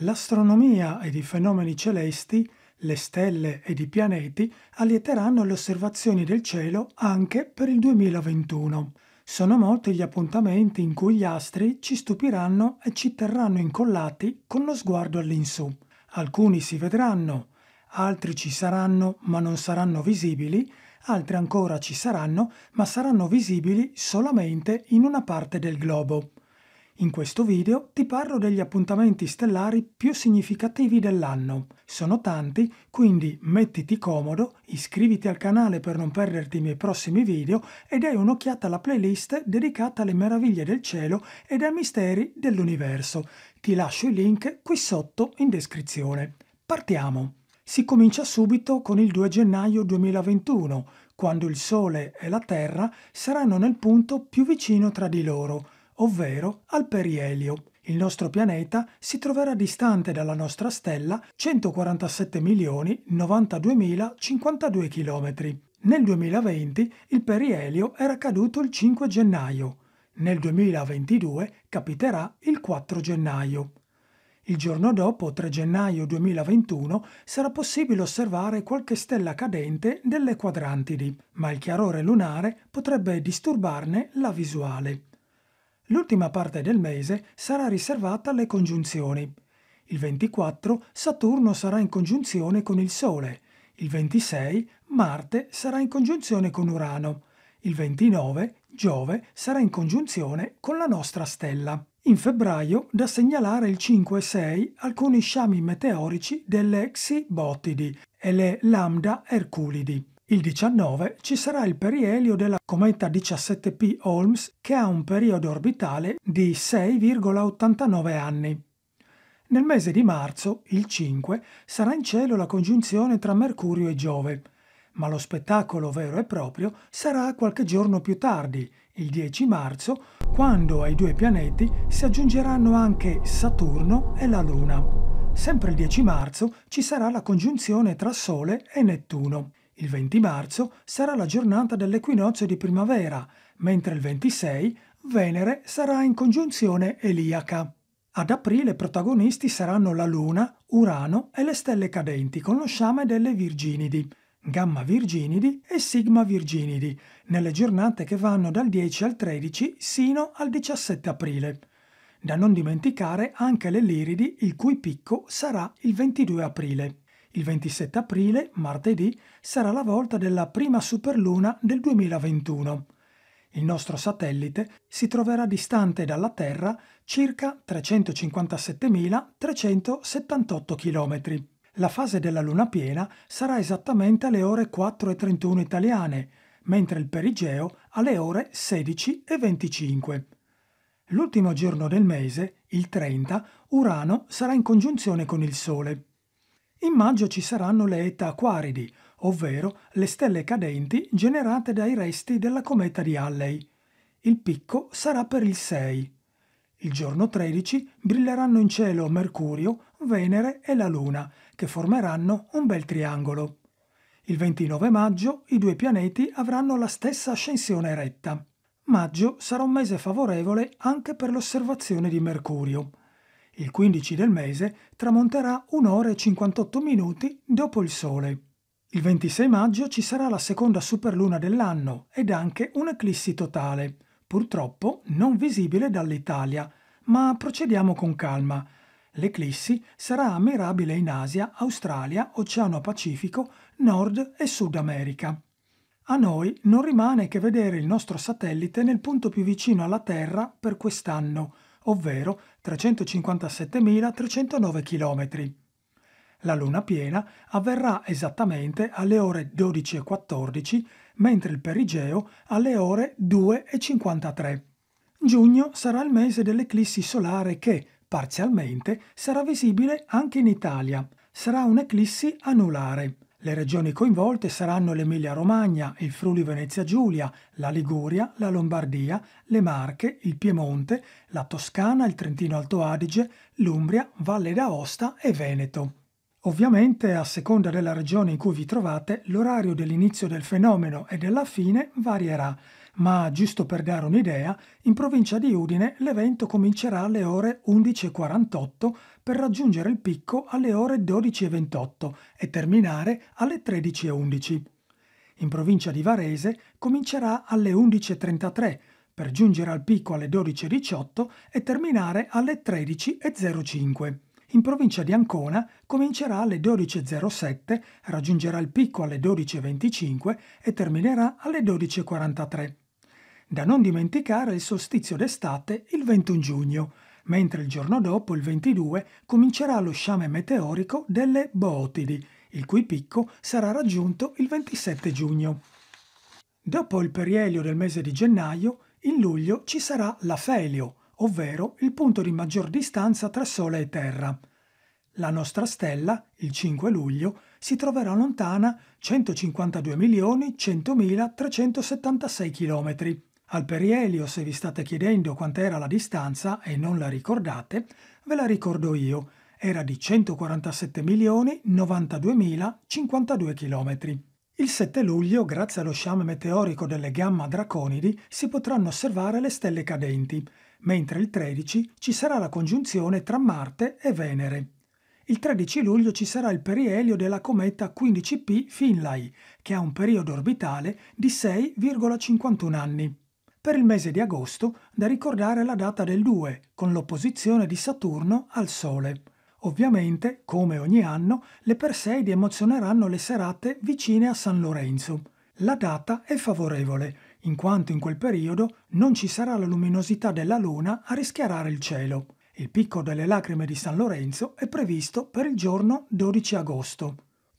L'astronomia ed i fenomeni celesti, le stelle ed i pianeti allieteranno le osservazioni del cielo anche per il 2021. Sono molti gli appuntamenti in cui gli astri ci stupiranno e ci terranno incollati con lo sguardo all'insù. Alcuni si vedranno, altri ci saranno ma non saranno visibili, altri ancora ci saranno ma saranno visibili solamente in una parte del globo. In questo video ti parlo degli appuntamenti stellari più significativi dell'anno. Sono tanti, quindi mettiti comodo, iscriviti al canale per non perderti i miei prossimi video e dai un'occhiata alla playlist dedicata alle meraviglie del cielo ed ai misteri dell'universo. Ti lascio i link qui sotto in descrizione. Partiamo! Si comincia subito con il 2 gennaio 2021, quando il Sole e la Terra saranno nel punto più vicino tra di loro – ovvero al perielio. Il nostro pianeta si troverà distante dalla nostra stella 147.092.052 km. Nel 2020 il perielio era caduto il 5 gennaio, nel 2022 capiterà il 4 gennaio. Il giorno dopo, 3 gennaio 2021, sarà possibile osservare qualche stella cadente delle quadrantidi, ma il chiarore lunare potrebbe disturbarne la visuale. L'ultima parte del mese sarà riservata alle congiunzioni. Il 24 Saturno sarà in congiunzione con il Sole, il 26 Marte sarà in congiunzione con Urano, il 29 Giove sarà in congiunzione con la nostra stella. In febbraio da segnalare il 5 e 6 alcuni sciami meteorici delle Xi Botidi e le Lambda Erculidi. Il 19 ci sarà il perielio della cometa 17P Holmes che ha un periodo orbitale di 6,89 anni. Nel mese di marzo, il 5, sarà in cielo la congiunzione tra Mercurio e Giove, ma lo spettacolo vero e proprio sarà qualche giorno più tardi, il 10 marzo, quando ai due pianeti si aggiungeranno anche Saturno e la Luna. Sempre il 10 marzo ci sarà la congiunzione tra Sole e Nettuno. Il 20 marzo sarà la giornata dell'equinozio di primavera, mentre il 26 Venere sarà in congiunzione eliaca. Ad aprile protagonisti saranno la Luna, Urano e le stelle cadenti con lo sciame delle Virginidi, Gamma Virginidi e Sigma Virginidi, nelle giornate che vanno dal 10 al 13 sino al 17 aprile. Da non dimenticare anche le Liridi, il cui picco sarà il 22 aprile. Il 27 aprile, martedì, sarà la volta della prima superluna del 2021. Il nostro satellite si troverà distante dalla Terra circa 357.378 km. La fase della luna piena sarà esattamente alle ore 4.31 italiane, mentre il perigeo alle ore 16.25. L'ultimo giorno del mese, il 30, Urano sarà in congiunzione con il Sole. In maggio ci saranno le Eta Aquaridi, ovvero le stelle cadenti generate dai resti della cometa di Halley. Il picco sarà per il 6. Il giorno 13 brilleranno in cielo Mercurio, Venere e la Luna, che formeranno un bel triangolo. Il 29 maggio i due pianeti avranno la stessa ascensione retta. Maggio sarà un mese favorevole anche per l'osservazione di Mercurio il 15 del mese, tramonterà 1 ora e 58 minuti dopo il Sole. Il 26 maggio ci sarà la seconda superluna dell'anno ed anche un'eclissi totale, purtroppo non visibile dall'Italia, ma procediamo con calma. L'eclissi sarà ammirabile in Asia, Australia, Oceano Pacifico, Nord e Sud America. A noi non rimane che vedere il nostro satellite nel punto più vicino alla Terra per quest'anno, ovvero 357.309 km. La luna piena avverrà esattamente alle ore 12.14, mentre il perigeo alle ore 2.53. Giugno sarà il mese dell'eclissi solare che, parzialmente, sarà visibile anche in Italia. Sarà un'eclissi anulare. Le regioni coinvolte saranno l'Emilia-Romagna, il Friuli-Venezia Giulia, la Liguria, la Lombardia, le Marche, il Piemonte, la Toscana, il Trentino-Alto Adige, l'Umbria, Valle d'Aosta e Veneto. Ovviamente, a seconda della regione in cui vi trovate, l'orario dell'inizio del fenomeno e della fine varierà, ma giusto per dare un'idea, in provincia di Udine l'evento comincerà alle ore 11.48 per raggiungere il picco alle ore 12.28 e terminare alle 13.11. In provincia di Varese comincerà alle 11.33 per giungere al picco alle 12.18 e terminare alle 13.05. In provincia di Ancona comincerà alle 12.07, raggiungerà il picco alle 12.25 e terminerà alle 12.43. Da non dimenticare il solstizio d'estate il 21 giugno, mentre il giorno dopo, il 22, comincerà lo sciame meteorico delle Bootidi, il cui picco sarà raggiunto il 27 giugno. Dopo il perielio del mese di gennaio, in luglio ci sarà l'afelio, ovvero il punto di maggior distanza tra Sole e Terra. La nostra stella, il 5 luglio, si troverà lontana 152.100.376 km, al perielio, se vi state chiedendo quant'era la distanza e non la ricordate, ve la ricordo io. Era di 147 milioni 92.052 km. Il 7 luglio, grazie allo sciame meteorico delle gamma draconidi, si potranno osservare le stelle cadenti, mentre il 13 ci sarà la congiunzione tra Marte e Venere. Il 13 luglio ci sarà il perielio della cometa 15P Finlay, che ha un periodo orbitale di 6,51 anni per il mese di agosto da ricordare la data del 2, con l'opposizione di Saturno al Sole. Ovviamente, come ogni anno, le Perseidi emozioneranno le serate vicine a San Lorenzo. La data è favorevole, in quanto in quel periodo non ci sarà la luminosità della Luna a rischiarare il cielo. Il picco delle lacrime di San Lorenzo è previsto per il giorno 12 agosto.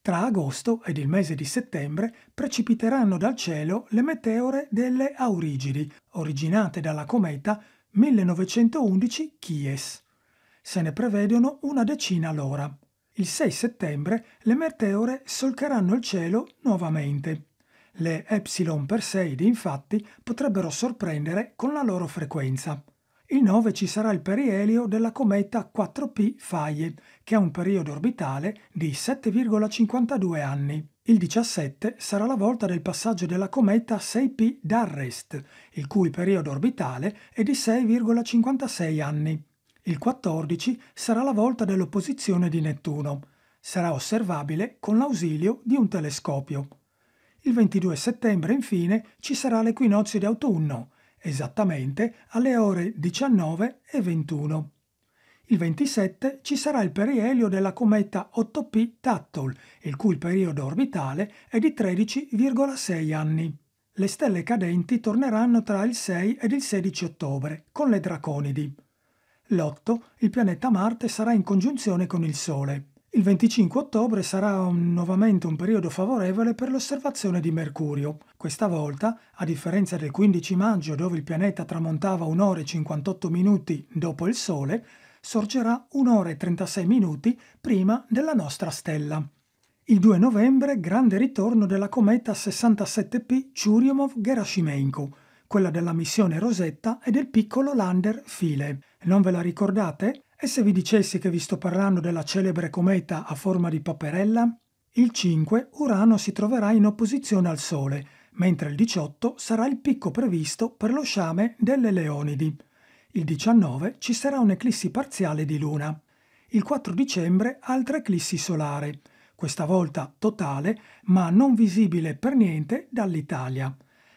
Tra agosto ed il mese di settembre precipiteranno dal cielo le meteore delle Aurigidi, originate dalla cometa 1911 Chies. Se ne prevedono una decina l'ora. Il 6 settembre le meteore solcheranno il cielo nuovamente. Le Epsilon Persei, infatti, potrebbero sorprendere con la loro frequenza. Il 9 ci sarà il perielio della cometa 4P Faye, che ha un periodo orbitale di 7,52 anni. Il 17 sarà la volta del passaggio della cometa 6P Darrest, il cui periodo orbitale è di 6,56 anni. Il 14 sarà la volta dell'opposizione di Nettuno. Sarà osservabile con l'ausilio di un telescopio. Il 22 settembre, infine, ci sarà l'equinozio di autunno, esattamente alle ore 19 e 21. Il 27 ci sarà il perielio della cometa 8P Tuttle, il cui periodo orbitale è di 13,6 anni. Le stelle cadenti torneranno tra il 6 ed il 16 ottobre, con le Draconidi. L'8 il pianeta Marte sarà in congiunzione con il Sole. Il 25 ottobre sarà un, nuovamente un periodo favorevole per l'osservazione di Mercurio. Questa volta, a differenza del 15 maggio dove il pianeta tramontava un'ora e 58 minuti dopo il Sole, sorgerà un'ora e 36 minuti prima della nostra stella. Il 2 novembre, grande ritorno della cometa 67P Churyumov-Gerasimenko, quella della missione Rosetta e del piccolo lander File. Non ve la ricordate? E se vi dicessi che vi sto parlando della celebre cometa a forma di paperella? Il 5 Urano si troverà in opposizione al Sole, mentre il 18 sarà il picco previsto per lo sciame delle Leonidi. Il 19 ci sarà un'eclissi parziale di Luna. Il 4 dicembre altra eclissi solare, questa volta totale ma non visibile per niente dall'Italia.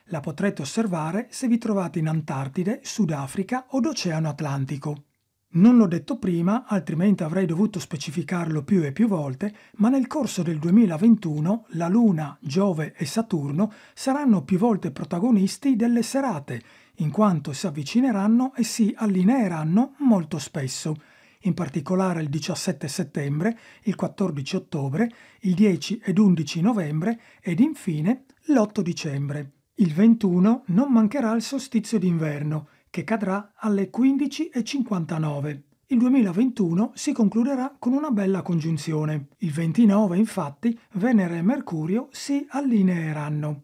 La potrete osservare se vi trovate in Antartide, Sudafrica o d'Oceano Atlantico. Non l'ho detto prima, altrimenti avrei dovuto specificarlo più e più volte, ma nel corso del 2021 la Luna, Giove e Saturno saranno più volte protagonisti delle serate, in quanto si avvicineranno e si allineeranno molto spesso, in particolare il 17 settembre, il 14 ottobre, il 10 ed 11 novembre ed infine l'8 dicembre. Il 21 non mancherà il solstizio d'inverno, che cadrà alle 15.59. Il 2021 si concluderà con una bella congiunzione. Il 29, infatti, Venere e Mercurio si allineeranno.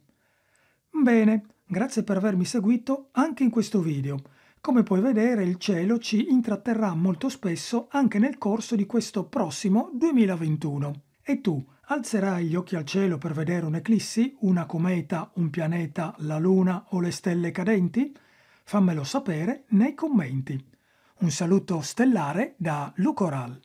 Bene, grazie per avermi seguito anche in questo video. Come puoi vedere il cielo ci intratterrà molto spesso anche nel corso di questo prossimo 2021. E tu alzerai gli occhi al cielo per vedere un'eclissi, una cometa, un pianeta, la luna o le stelle cadenti? Fammelo sapere nei commenti. Un saluto stellare da Lucoral.